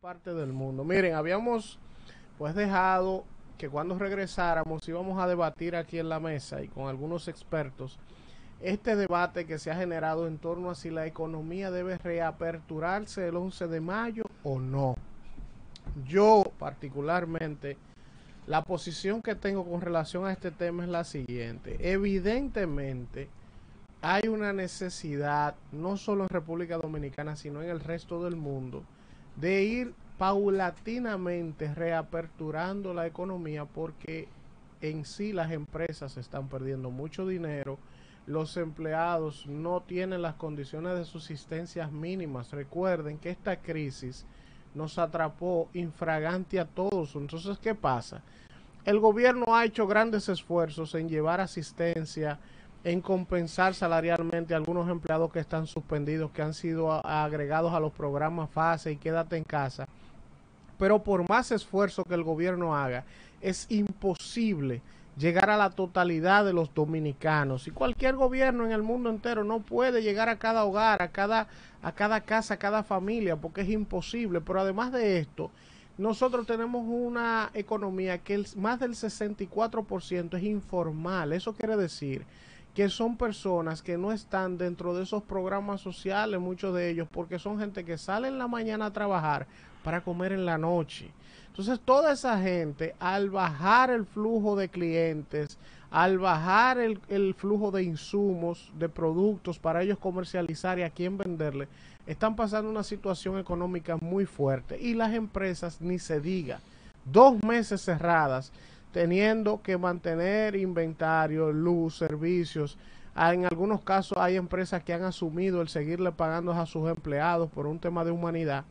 Parte del mundo. Miren, habíamos pues dejado que cuando regresáramos íbamos a debatir aquí en la mesa y con algunos expertos este debate que se ha generado en torno a si la economía debe reaperturarse el 11 de mayo o no. Yo particularmente, la posición que tengo con relación a este tema es la siguiente. Evidentemente, hay una necesidad, no solo en República Dominicana, sino en el resto del mundo, de ir paulatinamente reaperturando la economía porque en sí las empresas están perdiendo mucho dinero, los empleados no tienen las condiciones de subsistencia mínimas. Recuerden que esta crisis nos atrapó infragante a todos. Entonces, ¿qué pasa? El gobierno ha hecho grandes esfuerzos en llevar asistencia, en compensar salarialmente a algunos empleados que están suspendidos, que han sido agregados a los programas FASE y Quédate en casa. Pero por más esfuerzo que el gobierno haga, es imposible llegar a la totalidad de los dominicanos. Y cualquier gobierno en el mundo entero no puede llegar a cada hogar, a cada, a cada casa, a cada familia, porque es imposible. Pero además de esto, nosotros tenemos una economía que más del 64% es informal. Eso quiere decir que son personas que no están dentro de esos programas sociales, muchos de ellos, porque son gente que sale en la mañana a trabajar para comer en la noche. Entonces toda esa gente, al bajar el flujo de clientes, al bajar el, flujo de insumos, de productos para ellos comercializar y a quién venderle, están pasando una situación económica muy fuerte. Y las empresas, ni se diga, dos meses cerradas teniendo que mantener inventario, luz, servicios. Ah, en algunos casos hay empresas que han asumido el seguirle pagando a sus empleados por un tema de humanidad.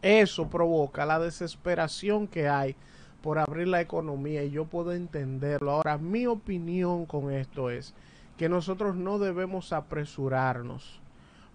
Eso provoca la desesperación que hay por abrir la economía y yo puedo entenderlo. Ahora, mi opinión con esto es que nosotros no debemos apresurarnos.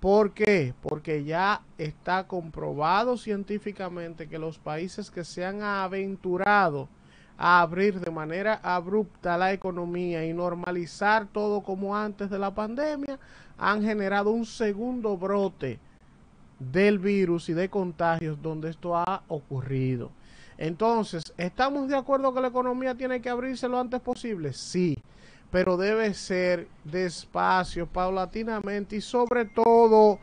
¿Por qué? Porque ya está comprobado científicamente que los países que se han aventurado a abrir de manera abrupta la economía y normalizar todo como antes de la pandemia, han generado un segundo brote del virus y de contagios donde esto ha ocurrido. Entonces, ¿estamos de acuerdo que la economía tiene que abrirse lo antes posible? Sí, pero debe ser despacio, paulatinamente y sobre todo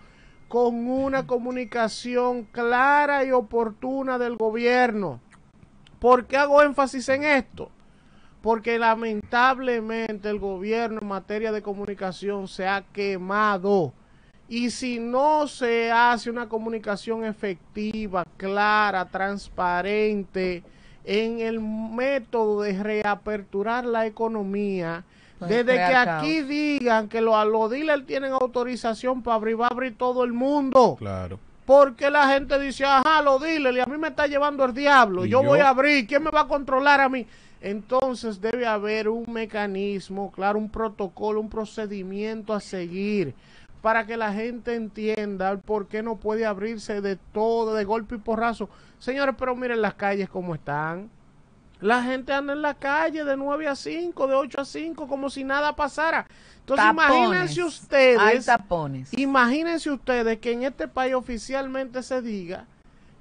con una comunicación clara y oportuna del gobierno ¿Por qué hago énfasis en esto? Porque lamentablemente el gobierno en materia de comunicación se ha quemado. Y si no se hace una comunicación efectiva, clara, transparente, en el método de reaperturar la economía, pues desde que aquí digan que los, los tienen autorización para abrir, va a abrir todo el mundo. Claro. Porque la gente dice, ajá, lo dile, a mí me está llevando el diablo, yo, voy a abrir, ¿quién me va a controlar a mí? Entonces debe haber un mecanismo, claro, un protocolo, un procedimiento a seguir para que la gente entienda por qué no puede abrirse de todo, de golpe y porrazo. Señores, pero miren las calles como están. La gente anda en la calle de 9 a 5, de 8 a 5, como si nada pasara. Entonces imagínense ustedes. Hay tapones. Imagínense ustedes que en este país oficialmente se diga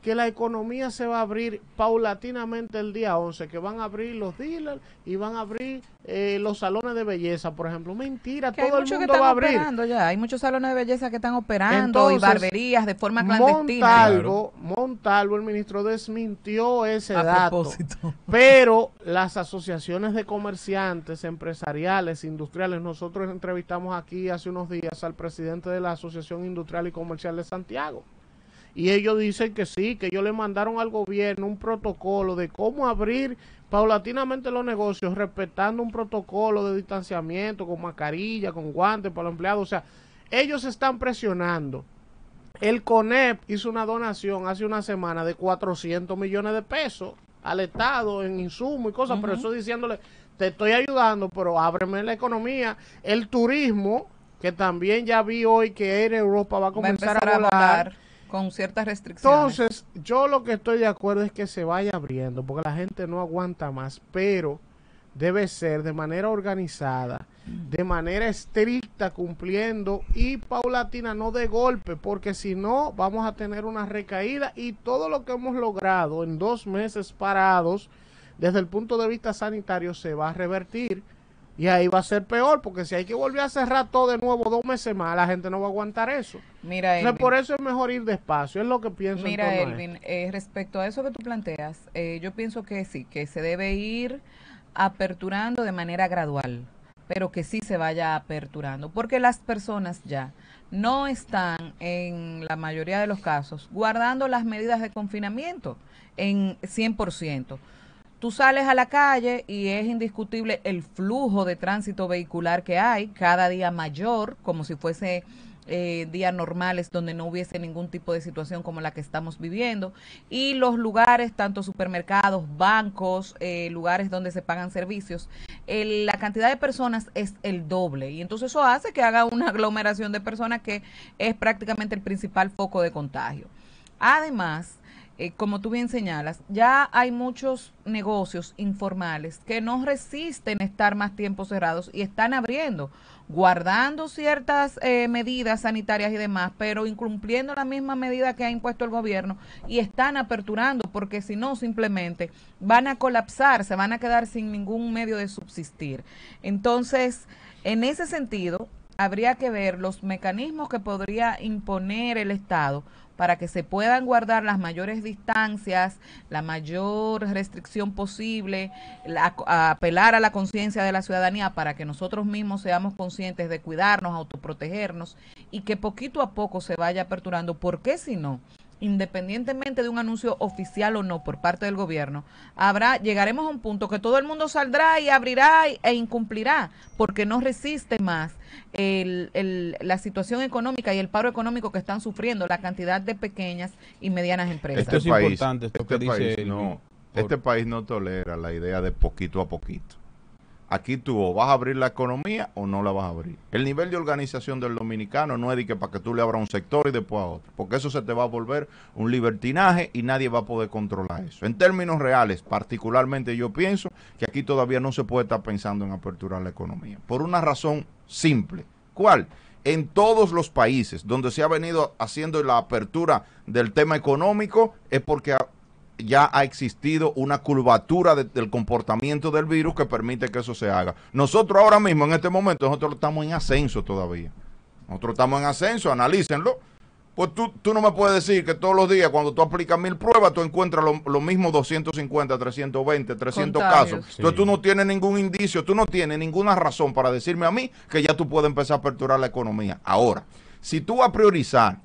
que la economía se va a abrir paulatinamente el día 11, que van a abrir los dealers y van a abrir eh, los salones de belleza, por ejemplo. Mentira, todo el mundo va a abrir. Ya. Hay muchos salones de belleza que están operando y barberías de forma clandestina. Montalvo, Montalvo, el ministro, desmintió ese Pero las asociaciones de comerciantes, empresariales, industriales, nosotros entrevistamos aquí hace unos días al presidente de la Asociación Industrial y Comercial de Santiago y ellos dicen que sí, que ellos le mandaron al gobierno un protocolo de cómo abrir paulatinamente los negocios respetando un protocolo de distanciamiento con mascarilla, con guantes para los empleados. O sea, ellos están presionando. El CONEP hizo una donación hace una semana de 400 millones de pesos al Estado en insumo y cosas, pero eso diciéndole, te estoy ayudando, pero ábreme la economía, el turismo, que también ya vi hoy que Air Europa va a comenzar a, con ciertas restricciones. Entonces, yo lo que estoy de acuerdo es que se vaya abriendo, porque la gente no aguanta más, pero debe ser de manera organizada, mm. de manera estricta, cumpliendo y paulatina, no de golpe, porque si no, vamos a tener una recaída y todo lo que hemos logrado en dos meses parados, desde el punto de vista sanitario, se va a revertir y ahí va a ser peor, porque si hay que volver a cerrar todo de nuevo dos meses más, la gente no va a aguantar eso. Mira, por eso es mejor ir despacio, es lo que pienso. Mira, Elvin, eh, respecto a eso que tú planteas, eh, yo pienso que sí, que se debe ir aperturando de manera gradual, pero que sí se vaya aperturando, porque las personas ya no están, en la mayoría de los casos, guardando las medidas de confinamiento en 100%. Tú sales a la calle y es indiscutible el flujo de tránsito vehicular que hay, cada día mayor, como si fuese eh, días normales donde no hubiese ningún tipo de situación como la que estamos viviendo y los lugares, tanto supermercados, bancos, eh, lugares donde se pagan servicios, eh, la cantidad de personas es el doble y entonces eso hace que haga una aglomeración de personas que es prácticamente el principal foco de contagio. Además, eh, como tú bien señalas, ya hay muchos negocios informales que no resisten estar más tiempo cerrados y están abriendo, guardando ciertas eh, medidas sanitarias y demás, pero incumpliendo la misma medida que ha impuesto el gobierno y están aperturando porque si no simplemente van a colapsar, se van a quedar sin ningún medio de subsistir. Entonces, en ese sentido, habría que ver los mecanismos que podría imponer el Estado para que se puedan guardar las mayores distancias, la mayor restricción posible, apelar a la conciencia de la ciudadanía para que nosotros mismos seamos conscientes de cuidarnos, autoprotegernos y que poquito a poco se vaya aperturando, qué si no, independientemente de un anuncio oficial o no por parte del gobierno, habrá, llegaremos a un punto que todo el mundo saldrá y abrirá e incumplirá, porque no resiste más la situación económica y el paro económico que están sufriendo la cantidad de pequeñas y medianas empresas. importante, Este país no tolera la idea de poquito a poquito. Aquí tú o vas a abrir la economía o no la vas a abrir. El nivel de organización del dominicano no es de que para que tú le abras un sector y después a otro, porque eso se te va a volver un libertinaje y nadie va a poder controlar eso. En términos reales, particularmente yo pienso que aquí todavía no se puede estar pensando en aperturar la economía, por una razón simple. ¿Cuál? en todos los países donde se ha venido haciendo la apertura del tema económico es porque ya ha existido una curvatura del comportamiento del virus que permite que eso se haga. Nosotros ahora mismo, en este momento, nosotros estamos en ascenso todavía. Nosotros estamos en ascenso, analícenlo. Pues tú, no me puedes decir que todos los días cuando tú aplicas mil pruebas, tú encuentras lo mismo 250, 320, 300 casos. Entonces tú no tienes ningún indicio, tú no tienes ninguna razón para decirme a mí que ya tú puedes empezar a aperturar la economía. Ahora, si tú vas a priorizar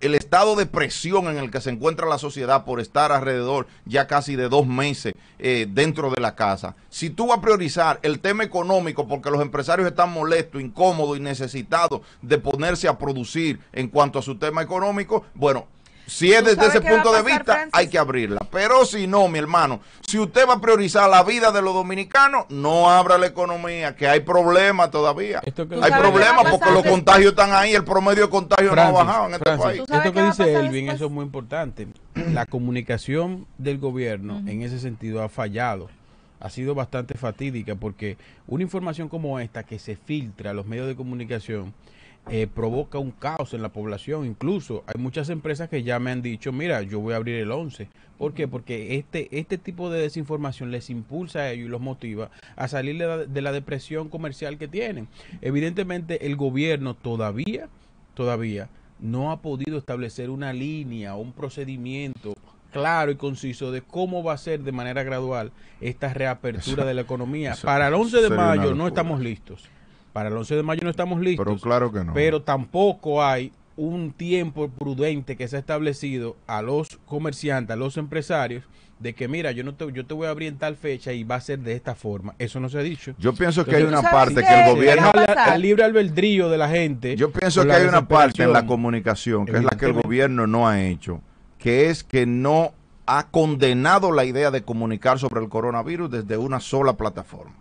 el estado de presión en el que se encuentra la sociedad por estar alrededor ya casi de dos meses eh, dentro de la casa. Si tú vas a priorizar el tema económico porque los empresarios están molestos, incómodos y necesitados de ponerse a producir en cuanto a su tema económico, bueno, si es desde ese punto de vista, hay que abrirla. Pero si no, mi hermano, si usted va a priorizar la vida de los dominicanos, no abra la economía, que hay problemas todavía. hay problemas porque los contagios están ahí, el promedio de contagios no ha bajado en este país. Esto que dice Elvin, eso es muy importante. La comunicación del gobierno en ese sentido ha fallado ha sido bastante fatídica porque una información como esta que se filtra a los medios de comunicación eh, provoca un caos en la población. Incluso hay muchas empresas que ya me han dicho, mira, yo voy a abrir el 11. ¿Por qué? Porque este, este tipo de desinformación les impulsa a ellos y los motiva a salir de la, depresión comercial que tienen. Evidentemente el gobierno todavía, todavía no ha podido establecer una línea, un procedimiento claro y conciso de cómo va a ser de manera gradual esta reapertura de la economía. Para el 11 de mayo no estamos listos. Para el 11 de mayo no estamos listos. Pero tampoco hay un tiempo prudente que se ha establecido a los comerciantes, a los empresarios, de que mira, yo no te, yo te voy a abrir en tal fecha y va a ser de esta forma. Eso no se ha dicho. Yo pienso que hay una parte que el gobierno... Al libre albedrío de la gente. Yo pienso que hay una parte en la comunicación, que es la que el gobierno no ha hecho, que es que no ha condenado la idea de comunicar sobre el coronavirus desde una sola plataforma.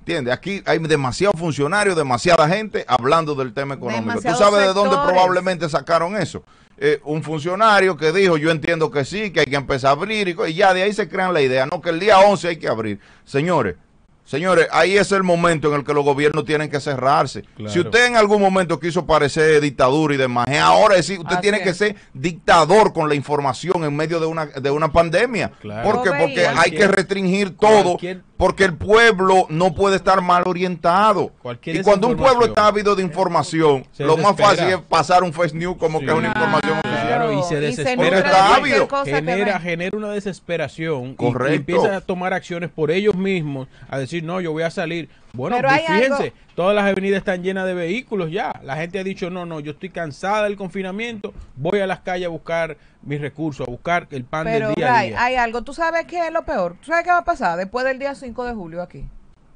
¿Entiendes? Aquí hay demasiados funcionarios, demasiada gente hablando del tema económico. ¿Tú sabes de dónde probablemente sacaron eso? Eh, un funcionario que dijo, yo entiendo que sí, que hay que empezar a abrir, y, ya de ahí se crean la idea, no, que el día 11 hay que abrir. Señores, Señores, ahí es el momento en el que los gobiernos tienen que cerrarse. Si usted en algún momento quiso parecer dictadura y demás, eh, ahora sí, usted tiene que ser dictador con la información en medio de una, de una pandemia. Porque hay que restringir todo porque el pueblo no puede estar mal orientado. y cuando un pueblo está ávido de información, lo más fácil es pasar un Face news como que es una información oficial. y se desespera. Genera, una desesperación. Correcto. Y, a tomar acciones por ellos mismos, a decir, no, yo voy a salir. Bueno, fíjense, todas las avenidas están llenas de vehículos ya. La gente ha dicho, no, no, yo estoy cansada del confinamiento, voy a las calles a buscar mis recursos, a buscar el pan del día a día. hay algo, ¿tú sabes qué es lo peor? ¿Tú sabes qué va a pasar después del día 5 de julio aquí?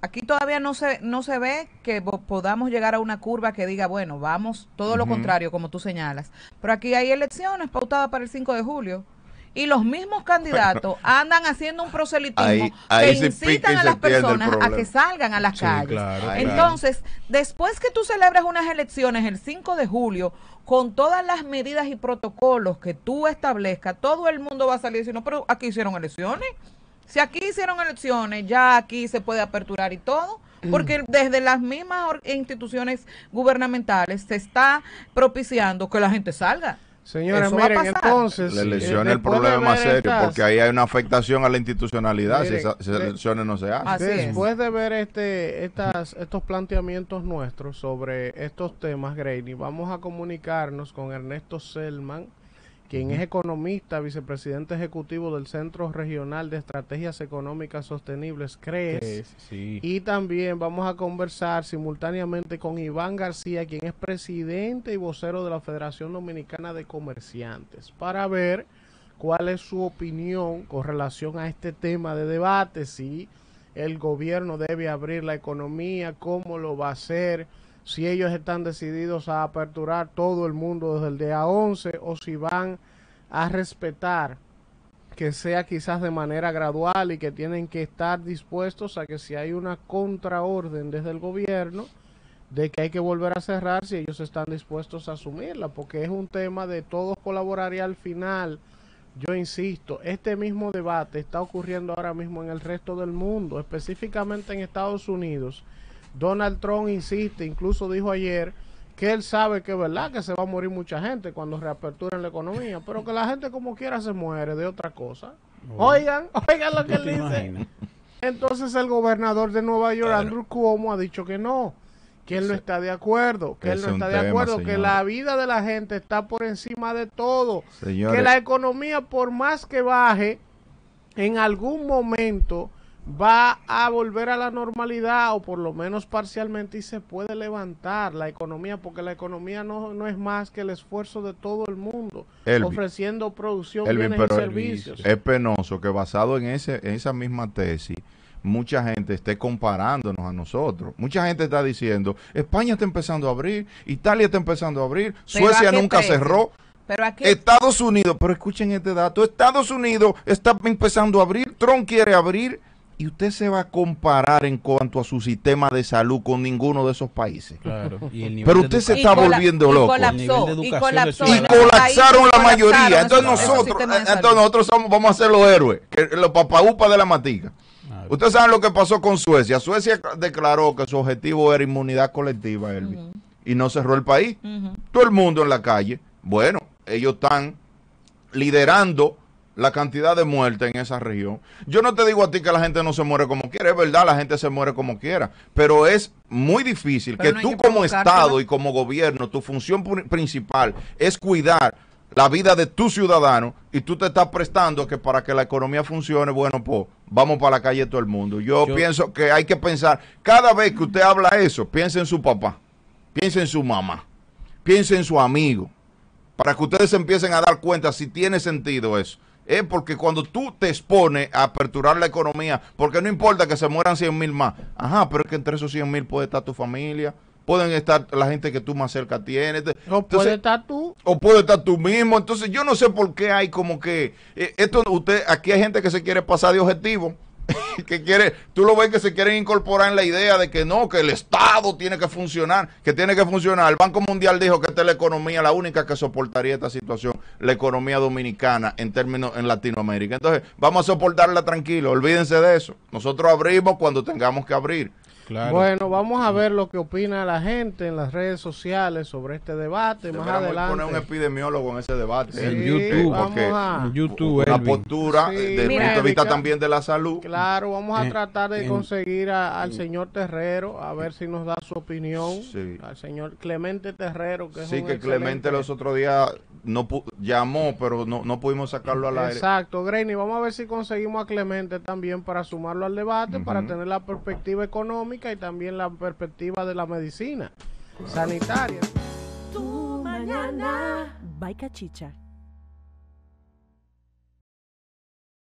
Aquí todavía no se, no se ve que podamos llegar a una curva que diga, bueno, vamos, todo lo contrario, como tú señalas. Pero aquí hay elecciones pautadas para el 5 de julio y los mismos candidatos andan haciendo un proselitismo ahí, que incitan a las personas a que salgan a las calles. Entonces, después que tú celebras unas elecciones el 5 de julio, con todas las medidas y protocolos que tú establezcas, todo el mundo va a salir diciendo, pero aquí hicieron elecciones. Si aquí hicieron elecciones, ya aquí se puede aperturar y todo mm. porque desde las mismas instituciones gubernamentales se está propiciando que la gente salga. Señores, miren, entonces. La lesiona el problema más serio, porque ahí hay una afectación a la institucionalidad si esas elecciones no se hacen. Después de ver este, estas, estos planteamientos nuestros sobre estos temas, Grady, vamos a comunicarnos con Ernesto Selman quien es economista, vicepresidente ejecutivo del Centro Regional de Estrategias Económicas Sostenibles, CREES. Y también vamos a conversar simultáneamente con Iván García, quien es presidente y vocero de la Federación Dominicana de Comerciantes, para ver cuál es su opinión con relación a este tema de debate, si el gobierno debe abrir la economía, cómo lo va a hacer si ellos están decididos a aperturar todo el mundo desde el día 11 o si van a respetar que sea quizás de manera gradual y que tienen que estar dispuestos a que si hay una contraorden desde el gobierno de que hay que volver a cerrar si ellos están dispuestos a asumirla, porque es un tema de todos colaborar y al final, yo insisto, este mismo debate está ocurriendo ahora mismo en el resto del mundo, específicamente en Estados Unidos Donald Trump insiste, incluso dijo ayer, que él sabe que es verdad que se va a morir mucha gente cuando reaperturen la economía, pero que la gente como quiera se muere de otra cosa. Oigan, oigan lo que él dice. Entonces el gobernador de Nueva York, Andrew Cuomo, ha dicho que no, que él no está de acuerdo, que él no está de acuerdo, que la vida de la gente está por encima de todo, que la economía por más que baje, en algún momento va a volver a la normalidad o por lo menos parcialmente y se puede levantar la economía porque la economía no, es más que el esfuerzo de todo el mundo ofreciendo producción y servicios. Es penoso que basado en, ese, en esa misma tesis mucha gente esté comparándonos a nosotros. Mucha gente está diciendo, España está empezando a abrir, Italia está empezando a abrir, Suecia nunca cerró. Estados Unidos, pero escuchen este dato, Estados Unidos está empezando a abrir, Trump quiere abrir, y usted se va a comparar en cuanto a su sistema de salud con ninguno de esos países. Pero usted se está volviendo loco. Y, y, colapsaron la mayoría. Eh, entonces nosotros, entonces nosotros vamos a ser los héroes, los papaupas de la matiga. Ah, Ustedes saben lo que pasó con Suecia. Suecia declaró que su objetivo era inmunidad colectiva, Elvis. Y no cerró el país. Todo el mundo en la calle. Bueno, ellos están liderando la cantidad de muertes en esa región. Yo no te digo a ti que la gente no se muere como quiera, es verdad, la gente se muere como quiera, pero es muy difícil que tú como Estado y como gobierno, tu función principal es cuidar la vida de tu ciudadano y tú te estás prestando que para que la economía funcione, bueno, pues vamos para la calle todo el mundo. Yo, pienso que hay que pensar, cada vez que usted habla eso, piense en su papá, piense en su mamá, piense en su amigo, para que ustedes empiecen a dar cuenta si tiene sentido eso porque cuando tú te expones a aperturar la economía, porque no importa que se mueran 100 mil más, ajá, pero es que entre esos 100 mil puede estar tu familia, pueden estar la gente que tú más cerca tienes. no puede estar tú. O puede estar tú mismo. Entonces yo no sé por qué hay como que... Eh, esto usted Aquí hay gente que se quiere pasar de objetivo que quiere, tú lo ves que se quieren incorporar en la idea de que no, que el Estado tiene que funcionar, que tiene que funcionar. El Banco Mundial dijo que esta es la economía, la única que soportaría esta situación, la economía dominicana en términos en Latinoamérica. Entonces, vamos a soportarla tranquilo, olvídense de eso. Nosotros abrimos cuando tengamos que abrir. Bueno, vamos a ver lo que opina la gente en las redes sociales sobre este debate. vamos más poner un epidemiólogo en ese debate. en YouTube. YouTube, la postura eh, desde el punto de vista también de la salud. Claro, vamos a tratar de conseguir al señor Terrero a ver si nos da su opinión. Al señor Clemente Terrero. Que es sí, que Clemente los otros días no llamó, pero no, pudimos sacarlo al aire. Exacto, Grainy. Vamos a ver si conseguimos a Clemente también para sumarlo al debate, para tener la perspectiva económica y también la perspectiva de la medicina sanitaria. Tu mañana.